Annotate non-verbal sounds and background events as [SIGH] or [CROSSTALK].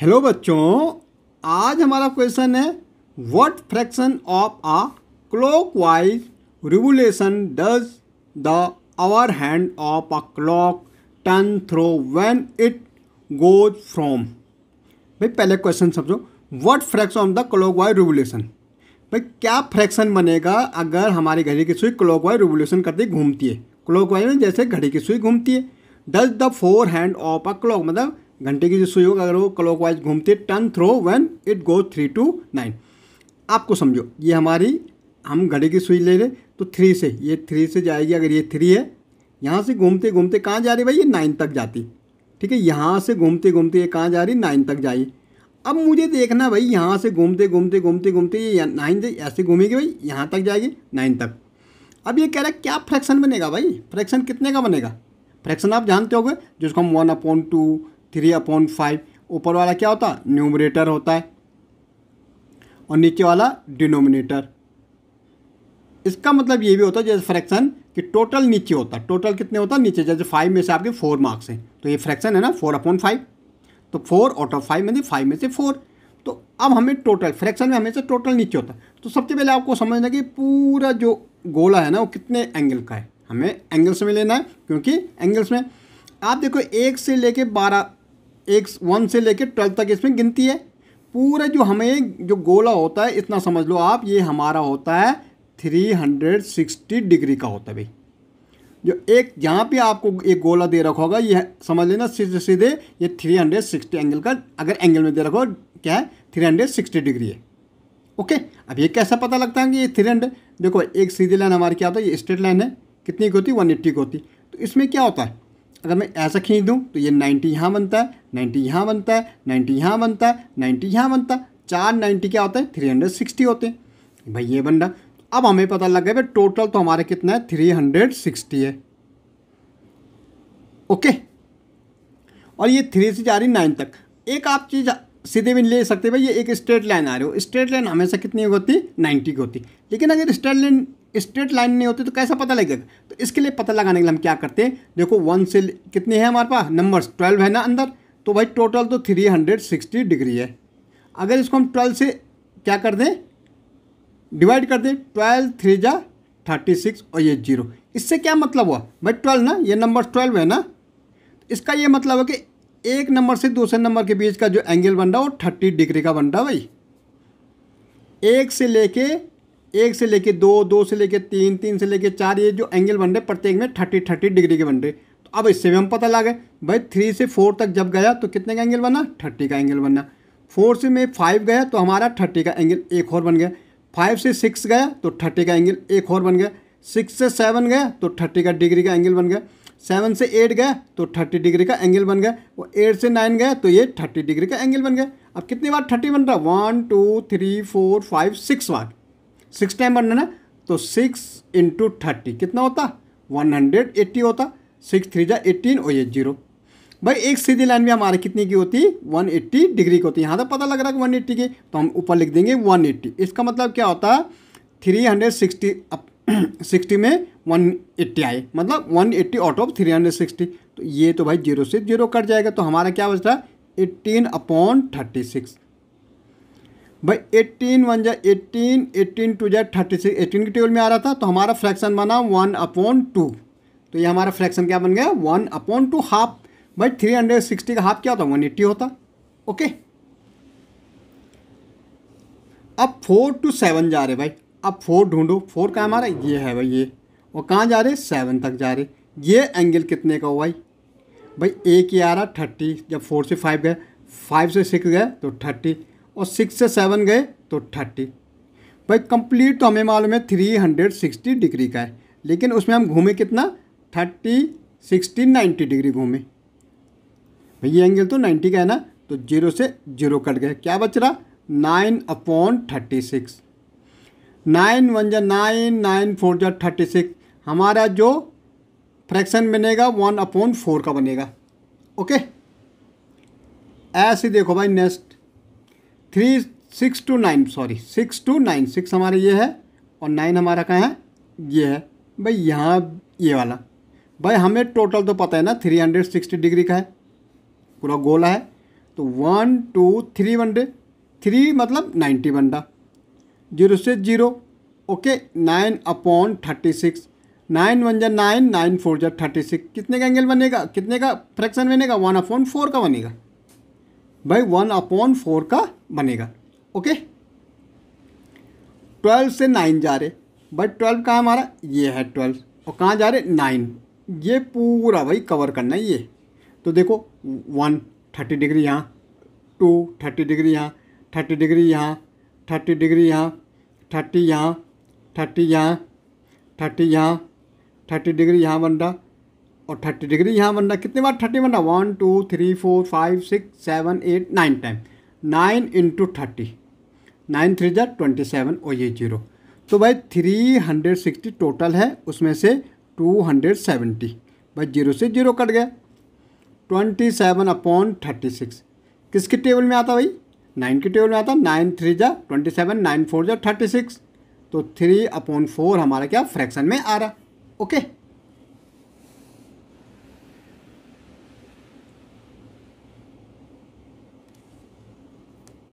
Hello बच्चों आज हमारा क्वेश्चन है what fraction of a clockwise revolution does the hour hand of a clock turn through when it goes from भाई पहले question समझो what fraction of the clockwise revolution भाई क्या fraction बनेगा अगर हमारी घड़ी की सुई क्लॉक वाइज रिवोल्यूशन करती घूमती है क्लॉक वाइज में जैसे घड़ी की सुई घूमती है does the four hand of a clock मतलब घंटे की जो सुई होगा अगर वो क्लॉकवाइज घूमती है turn through when it go three to nine आपको समझो ये हमारी हम घड़ी की सुई ले रहे तो थ्री से ये थ्री से जाएगी अगर ये थ्री है यहाँ से घूमते घूमते कहाँ जा रही भाई ये नाइन तक जाती ठीक है यहाँ से घूमते घूमते ये कहाँ जा रही नाइन तक जाइए अब मुझे देखना भाई यहाँ से घूमते घूमते घूमते घूमते ये नाइन ऐसे घूमेगी भाई यहाँ तक जाएगी नाइन तक अब ये कह रहा है क्या फ्रैक्शन बनेगा भाई फ्रैक्शन कितने का बनेगा फ्रैक्शन आप जानते हो जिसको हम one upon two three upon five ऊपर वाला क्या होता है न्यूमरेटर होता है और नीचे वाला डिनोमिनेटर इसका मतलब ये भी होता है जैसे फ्रैक्शन कि टोटल नीचे होता है टोटल कितने होता है नीचे जैसे फाइव में से आपके फोर मार्क्स हैं तो ये फ्रैक्शन है ना फोर अपॉन फाइव तो फोर आउट ऑफ फाइव में से फाइव में से फोर तो अब हमें टोटल फ्रैक्शन में हमेशा टोटल नीचे होता है तो सबसे पहले आपको समझना कि पूरा जो गोला है ना वो कितने एंगल का है हमें एंगल्स में लेना है क्योंकि एंगल्स में आप देखो एक से लेके बारह एक वन से लेकर ट्वेल्थ तक इसमें गिनती है पूरा जो हमें जो गोला होता है इतना समझ लो आप ये हमारा होता है 360 डिग्री का होता है भाई जो एक जहाँ पे आपको एक गोला दे रखा होगा ये समझ लेना सीधे सीधे ये 360 एंगल का अगर एंगल में दे रखा हो क्या है सिक्सटी डिग्री है ओके अब ये कैसा पता लगता है कि ये थ्री हंड्रेड देखो एक सीधी लाइन हमारी क्या होता है ये स्ट्रेट लाइन है कितनी की होती है वन एट्टी की होती तो इसमें क्या होता है अगर मैं ऐसा खींच दूँ तो ये नाइन्टी यहाँ बनता है नाइन्टी यहाँ बनता है नाइन्टी यहाँ बनता है नाइन्टी यहाँ बनता है चार नाइन्टी क्या होता है थ्री हंड्रेड सिक्सटी होते हैं भाई ये बन रहा अब हमें पता लग गया भाई टोटल तो हमारा कितना है थ्री हंड्रेड सिक्सटी है ओके और ये थ्री से जा रही नाइन तक एक आप चीज़ सीधे भी ले सकते भाई ये एक स्ट्रेट लाइन आ रही हो स्ट्रेट लाइन हमेशा कितनी होती नाइन्टी की होती लेकिन अगर स्ट्रेट लाइन स्ट्रेट लाइन नहीं होती तो कैसा पता लगेगा तो इसके लिए पता लगाने के लिए हम क्या करते हैं देखो वन से कितने हैं हमारे पास नंबर्स ट्वेल्व है ना अंदर तो भाई टोटल तो 360 डिग्री है अगर इसको हम ट्वेल्व से क्या कर दें डिवाइड कर दें ट्वेल्व थ्री जा थर्टी सिक्स और ये जीरो इससे क्या मतलब हुआ भाई ट्वेल्व ना ये नंबर ट्वेल्व है ना इसका ये मतलब है कि एक नंबर से दूसरे नंबर के बीच का जो एंगल बन रहा वो थर्टी डिग्री का बन रहा भाई एक से लेके एक से लेके दो दो से लेके तीन तीन से लेके चार ये जो एंगल बन रहे प्रत्येक में थर्टी थर्टी डिग्री के बन रहे अब इससे भी हम पता लगे भाई थ्री से फोर तक जब गया तो कितने का एंगल बना थर्टी का एंगल बना फोर से मैं फाइव गया तो हमारा थर्टी का एंगल एक और बन गया फाइव से सिक्स गया तो थर्टी का एंगल एक और बन गया सिक्स से सेवन गया तो थर्टी का डिग्री का एंगल बन गया सेवन से एट गया तो थर्टी डिग्री का एंगल बन गया और एट से नाइन गया तो ये थर्टी डिग्री का एंगल बन गया अब कितनी बार थर्टी बन रहा है one two three four five six बार सिक्स टाइम बनना ना तो सिक्स इंटू थर्टी कितना होता वन हंड्रेड एट्टी होता सिक्स थ्री जा एट्टीन और ये जीरो भाई एक सीधी लाइन भी हमारे कितने की होती है वन एट्टी डिग्री की होती है यहाँ तो पता लग रहा है वन एट्टी की तो हम ऊपर लिख देंगे वन एट्टी इसका मतलब क्या होता है थ्री हंड्रेड सिक्सटी [CLEARS THROAT] सिक्सटी में वन एट्टी आए मतलब one eighty out of three hundred sixty तो ये तो भाई जीरो से जीरो कट जाएगा तो हमारा क्या बचता है एट्टीन अपॉन थर्टी सिक्स भाई एट्टीन वन जा एट्टीन एट्टीन टू जा थर्टी सिक्स एटीन के टेबल में आ रहा था तो हमारा फ्रैक्शन बना वन अपॉन टू तो ये हमारा फ्रैक्शन क्या बन गया वन अपॉन टू हाफ भाई थ्री हंड्रेड सिक्सटी का हाफ क्या होता वन एट्टी होता ओके अब फोर टू सेवन जा रहे भाई अब फोर ढूंढो फोर कहाँ हमारा ये है भाई ये और कहाँ जा रहे सेवन तक जा रहे ये एंगल कितने का हो भाई भाई एक ही आ रहा थर्टी जब फोर से फाइव गए फाइव से सिक्स गए तो थर्टी और सिक्स से सेवन गए तो थर्टी भाई कंप्लीट तो हमें मालूम है थ्री हंड्रेड सिक्सटी डिग्री का है लेकिन उसमें हम घूमे कितना थर्टी सिक्सटी नाइन्टी डिग्री घूमे भाई ये एंगल तो नाइन्टी का है ना तो जीरो से जीरो कट गए क्या बच रहा nine upon thirty six nine one जा नाइन नाइन फोर जा थर्टी सिक्स हमारा जो फ्रैक्शन बनेगा वन अपॉन फोर का बनेगा ओके ऐसे देखो भाई next three six two nine sorry six two nine six हमारा ये है और नाइन हमारा कहाँ है ये है भाई यहाँ ये वाला भाई हमें टोटल तो पता है ना थ्री हंड्रेड सिक्सटी डिग्री का है पूरा गोला है तो वन टू थ्री बनडे थ्री मतलब नाइन्टी बनडा जीरो से zero okay nine upon thirty six nine one जै नाइन नाइन फोर जै थर्टी सिक्स कितने का एंगल बनेगा कितने का फ्रैक्शन बनेगा वन अपॉन फोर का बनेगा भाई वन अपॉन फोर का बनेगा ओके ट्वेल्व से नाइन जा रहे भाई ट्वेल्व कहाँ हमारा ये है ट्वेल्व और कहाँ जा रहे नाइन ये पूरा भाई कवर करना है ये तो देखो वन थर्टी डिग्री यहाँ टू थर्टी डिग्री यहाँ थर्टी डिग्री यहाँ थर्टी डिग्री यहाँ थर्टी यहाँ थर्टी यहाँ थर्टी यहाँ थर्टी डिग्री यहाँ बन रहा और थर्टी डिग्री यहाँ बन रहा कितने बार थर्टी बन रहा one two three four five six seven eight nine time nine into thirty nine three जै ट्वेंटी सेवन और ये जीरो तो भाई थ्री हंड्रेड सिक्सटी टोटल है उसमें से टू हंड्रेड सेवेंटी भाई जीरो से जीरो कट गया twenty seven upon thirty six किसके टेबल में आता भाई नाइन के टेबल में आता नाइन थ्री जा ट्वेंटी सेवन नाइन फोर जा थर्टी सिक्स तो थ्री अपॉन फोर हमारा क्या फ्रैक्शन में आ रहा ओके okay?